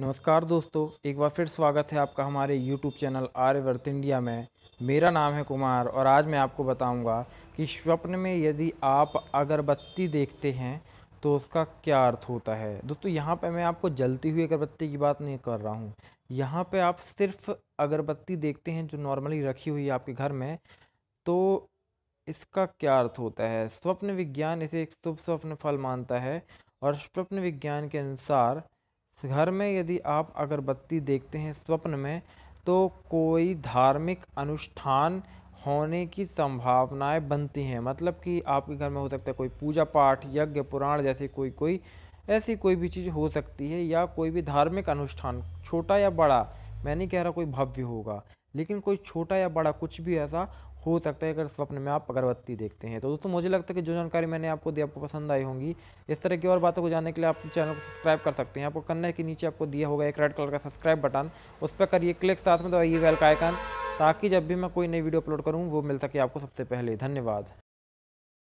नमस्कार दोस्तों एक बार फिर स्वागत है आपका हमारे YouTube चैनल आर्यवर्त इंडिया में मेरा नाम है कुमार और आज मैं आपको बताऊंगा कि स्वप्न में यदि आप अगरबत्ती देखते हैं तो उसका क्या अर्थ होता है दोस्तों यहाँ पे मैं आपको जलती हुई अगरबत्ती की बात नहीं कर रहा हूँ यहाँ पे आप सिर्फ अगरबत्ती देखते हैं जो नॉर्मली रखी हुई है आपके घर में तो इसका क्या अर्थ होता है स्वप्न विज्ञान इसे एक शुभ स्वप्न फल मानता है और स्वप्न विज्ञान के अनुसार घर में यदि आप अगरबत्ती देखते हैं स्वप्न में तो कोई धार्मिक अनुष्ठान होने की संभावनाएं बनती हैं मतलब कि आपके घर में हो सकता है कोई पूजा पाठ यज्ञ पुराण जैसी कोई कोई ऐसी कोई भी चीज़ हो सकती है या कोई भी धार्मिक अनुष्ठान छोटा या बड़ा मैं नहीं कह रहा कोई भव्य होगा लेकिन कोई छोटा या बड़ा कुछ भी ऐसा हो सकता है अगर स्वप्न में आप अगरबत्ती देखते हैं तो दोस्तों मुझे लगता है कि जो जानकारी मैंने आपको दी आपको पसंद आई होंगी इस तरह की और बातों को जानने के लिए आप चैनल को सब्सक्राइब कर सकते हैं आपको करना है कि नीचे आपको दिया होगा एक रेड कलर का सब्सक्राइब बटन उस पर करिए क्लिक साथ में दबाइए वेल का आइकन ताकि जब भी मैं कोई नई वीडियो अपलोड करूँ वो मिल सके आपको सबसे पहले धन्यवाद